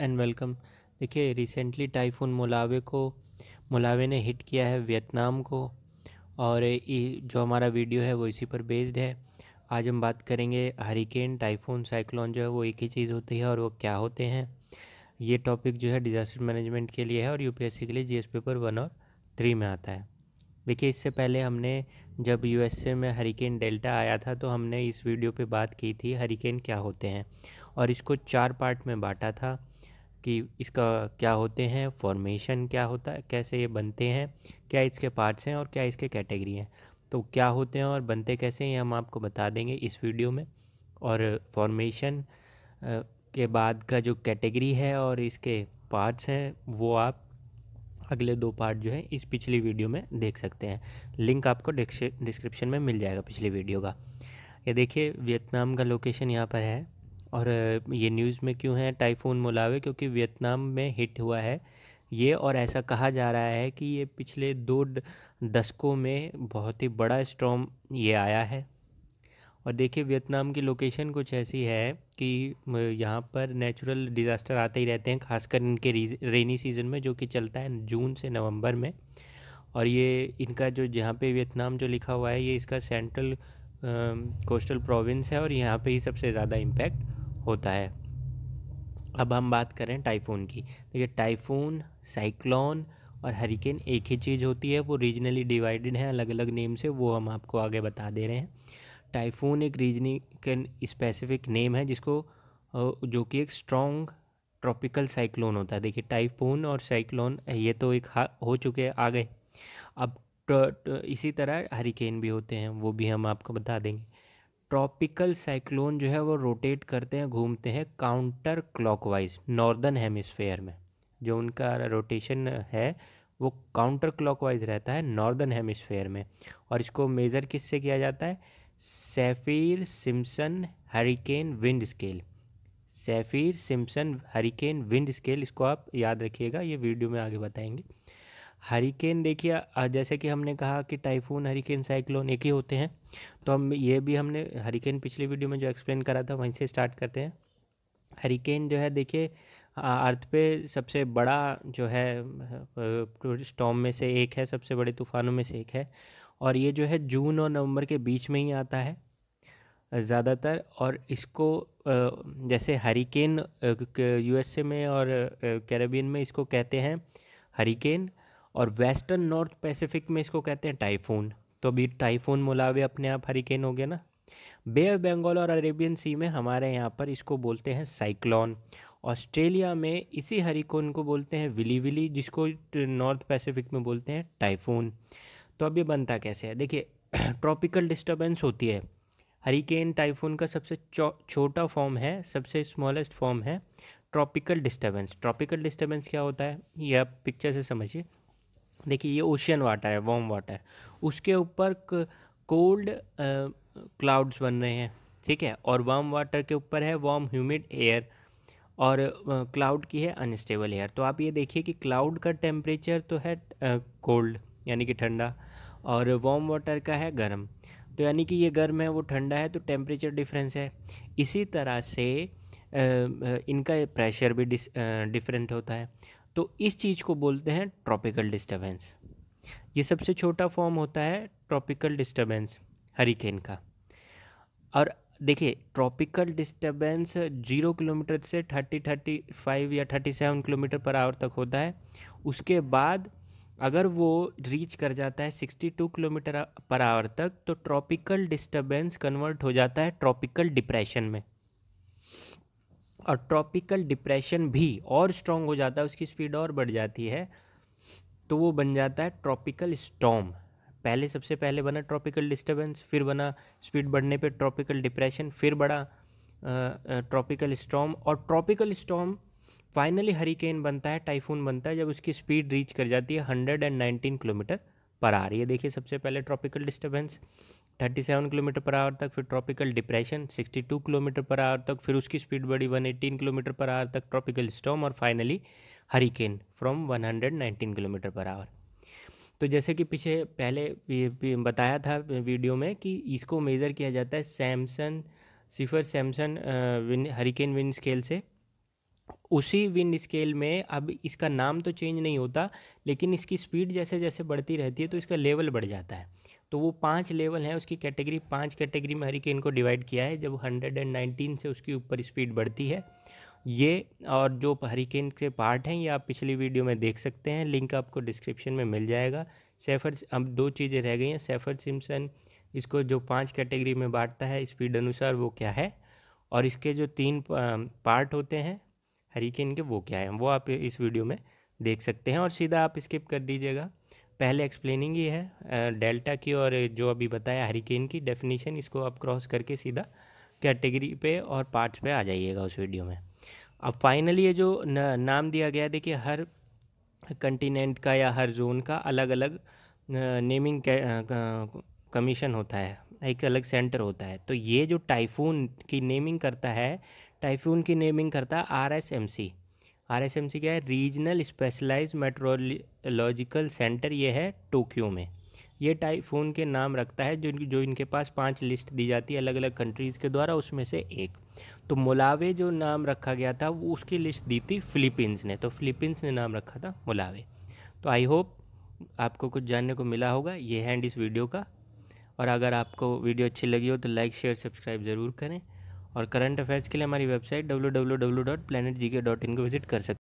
and welcome देखिए recently typhoon Molave को Molave ने हिट किया है वियतनाम को और जो हमारा वीडियो है वो इसी पर बेस्ड है आज हम बात करेंगे हरिकेन टाइफून साइक्लोन जो है वो एक ही चीज़ होती है और वो क्या होते हैं ये टॉपिक जो है डिज़ास्टर मैनेजमेंट के लिए है और यूपीएससी के लिए जीएस पेपर वन और थ्री में आता है देखिए इससे पहले हमने जब यूएसए में हरिकेन डेल्टा आया था तो हमने इस वीडियो पे बात की थी हरिकेन क्या होते हैं और इसको चार पार्ट में बांटा था कि इसका क्या होते हैं फॉर्मेशन क्या होता है कैसे ये बनते हैं क्या इसके पार्ट्स हैं और क्या इसके कैटेगरी हैं तो क्या होते हैं और बनते कैसे हैं हम आपको बता देंगे इस वीडियो में और फॉर्मेशन के बाद का जो कैटेगरी है और इसके पार्ट्स हैं वो आप अगले दो पार्ट जो है इस पिछली वीडियो में देख सकते हैं लिंक आपको डिस्क्रिप्शन में मिल जाएगा पिछली वीडियो का ये देखिए वियतनाम का लोकेशन यहाँ पर है और ये न्यूज़ में क्यों है टाइफून मुलावे क्योंकि वियतनाम में हिट हुआ है ये और ऐसा कहा जा रहा है कि ये पिछले दो दशकों में बहुत ही बड़ा स्ट्रॉम ये आया है और देखिए वियतनाम की लोकेशन कुछ ऐसी है कि यहाँ पर नेचुरल डिज़ास्टर आते ही रहते हैं खासकर इनके रेनी सीज़न में जो कि चलता है जून से नवंबर में और ये इनका जो जहाँ पे वियतनाम जो लिखा हुआ है ये इसका सेंट्रल कोस्टल प्रोविंस है और यहाँ पे ही सबसे ज़्यादा इम्पैक्ट होता है अब हम बात करें टाइफून की तो ये टाइफून साइक्लोन और हरिकेन एक ही चीज़ होती है वो रीजनली डिवाइडेड हैं अलग अलग नेम से वो हम आपको आगे बता दे रहे हैं टाइफून एक रीजनी स्पेसिफिक नेम है जिसको जो कि एक स्ट्रॉन्ग ट्रॉपिकल साइक्लोन होता है देखिए टाइफून और साइक्लोन ये तो एक हो चुके आ गए अब तो, इसी तरह हरिकेन भी होते हैं वो भी हम आपको बता देंगे ट्रॉपिकल साइक्लोन जो है वो रोटेट करते हैं घूमते हैं काउंटर क्लॉकवाइज नॉर्दर्न हेमिसफेयर में जो उनका रोटेशन है वो काउंटर क्लॉकवाइज रहता है नॉर्दर्न हेमिसफेयर में और इसको मेज़र किससे किया जाता है Saffir Simpson hurricane wind scale Saffir Simpson hurricane wind scale इसको आप याद रखिएगा ये वीडियो में आगे बताएंगे हरिकेन देखिए जैसे कि हमने कहा कि टाइफून हरिकेन साइक्लोन एक ही होते हैं तो हम ये भी हमने हरिकेन पिछली वीडियो में जो एक्सप्लेन करा था वहीं से स्टार्ट करते हैं हरिकेन जो है देखिए अर्थ पे सबसे बड़ा जो है स्टॉम में से एक है सबसे बड़े तूफानों में से एक है और ये जो है जून और नवंबर के बीच में ही आता है ज़्यादातर और इसको जैसे हरिकेन यूएसए में और कैरेबियन में इसको कहते हैं हरिकेन और वेस्टर्न नॉर्थ पैसिफिक में इसको कहते हैं टाइफून तो अभी टाइफून मुलावे अपने आप हरिकेन हो गया ना बे ऑफ बंगाल और अरेबियन सी में हमारे यहाँ पर इसको बोलते हैं साइक्लॉन ऑस्ट्रेलिया में इसी हरिकोन को बोलते हैं विली विली जिसको नॉर्थ पैसिफिक में बोलते हैं टाइफून तो अब ये बनता कैसे है देखिए ट्रॉपिकल डिस्टर्बेंस होती है हरिकेन टाइफून का सबसे छोटा फॉर्म है सबसे स्मॉलेस्ट फॉर्म है ट्रॉपिकल डिस्टर्बेंस ट्रॉपिकल डिस्टर्बेंस क्या होता है ये आप पिक्चर से समझिए देखिए ये ओशियन वाटर है वॉम वाटर उसके ऊपर कोल्ड क्लाउड्स बन रहे हैं ठीक है और वार्म वाटर के ऊपर है वार्म ह्यूमिड एयर और क्लाउड की है अनस्टेबल एयर तो आप ये देखिए कि क्लाउड का टेम्परेचर तो है कोल्ड यानी कि ठंडा और वार्म वाटर का है गर्म तो यानी कि ये गर्म है वो ठंडा है तो टेम्परेचर डिफरेंस है इसी तरह से इनका प्रेशर भी डिफरेंट होता है तो इस चीज़ को बोलते हैं ट्रॉपिकल डिस्टर्बेंस ये सबसे छोटा फॉर्म होता है ट्रॉपिकल डिस्टर्बेंस हरिकेन का और देखिए ट्रॉपिकल डिस्टर्बेंस जीरो किलोमीटर से थर्टी थर्टी फाइव या thirty seven kilometre per hour तक होता है उसके बाद अगर वो रीच कर जाता है sixty two kilometre per hour तक तो ट्रॉपिकल डिस्टर्बेंस कन्वर्ट हो जाता है ट्रॉपिकल डिप्रेशन में और ट्रॉपिकल डिप्रेशन भी और स्ट्रॉन्ग हो जाता है उसकी स्पीड और बढ़ जाती है तो वो बन जाता है ट्रॉपिकल स्टॉम पहले सबसे पहले बना ट्रॉपिकल डिस्टर्बेंस फिर बना स्पीड बढ़ने पे ट्रॉपिकल डिप्रेशन फिर बढ़ा ट्रॉपिकल स्टॉम और ट्रॉपिकल स्टॉम फाइनली हरिकेन बनता है टाइफून बनता है जब उसकी स्पीड रीच कर जाती है हंड्रेड एंड नाइनटीन किलोमीटर पर आ रही है देखिए सबसे पहले tropical disturbance 37 kilometre per hour तक फिर tropical depression 62 kilometre per hour तक फिर उसकी स्पीड बढ़ी 118 किलोमीटर पर आवर तक ट्रॉपिकल स्टॉम और finally hurricane from 119 kilometre per hour तो जैसे कि पीछे पहले बताया था वीडियो में कि इसको मेज़र किया जाता है Samson Saffir Samson hurricane wind scale से उसी विन स्केल में अब इसका नाम तो चेंज नहीं होता लेकिन इसकी स्पीड जैसे जैसे बढ़ती रहती है तो इसका लेवल बढ़ जाता है तो वो पांच लेवल हैं उसकी कैटेगरी पांच कैटेगरी में हरिकेन को डिवाइड किया है जब हंड्रेड एंड से उसकी ऊपर स्पीड बढ़ती है ये और जो हरिकेन के पार्ट हैं ये आप पिछली वीडियो में देख सकते हैं लिंक आपको डिस्क्रिप्शन में मिल जाएगा सेफर अब दो चीज़ें रह गई हैं सेफर सिमसन इसको जो पाँच कैटेगरी में बांटता है स्पीड अनुसार वो क्या है और इसके जो तीन पार्ट होते हैं हरिकेन के वो क्या है वो आप इस वीडियो में देख सकते हैं और सीधा आप स्किप कर दीजिएगा पहले एक्सप्लेनिंग ये है डेल्टा की और जो अभी बताया हरिकेन की डेफिनेशन इसको आप क्रॉस करके सीधा कैटेगरी पे और पार्ट्स पे आ जाइएगा उस वीडियो में अब फाइनली ये जो न, नाम दिया गया देखिए हर कंटिनेंट का या हर जोन का अलग अलग नेमिंग कमीशन होता है एक अलग सेंटर होता है तो ये जो टाइफून की नेमिंग करता है टाइफून की नेमिंग करता है R S M C R S M C क्या है रीजनल स्पेशलाइज मेट्रोलॉजिकल सेंटर ये है टोक्यो में ये टाइफून के नाम रखता है जो जो इनके पास पांच लिस्ट दी जाती है अलग अलग कंट्रीज़ के द्वारा उसमें से एक तो मुलावे जो नाम रखा गया था वो उसकी लिस्ट दी थी फिलीपींस ने तो फिलीपींस ने नाम रखा था मुलावे तो आई होप आपको कुछ जानने को मिला होगा ये हैंड इस वीडियो का और अगर आपको वीडियो अच्छी लगी हो तो लाइक शेयर सब्सक्राइब ज़रूर करें और करंट अफेयर्स के लिए हमारी website W W W dot dot G K in को विजिट कर सकते हैं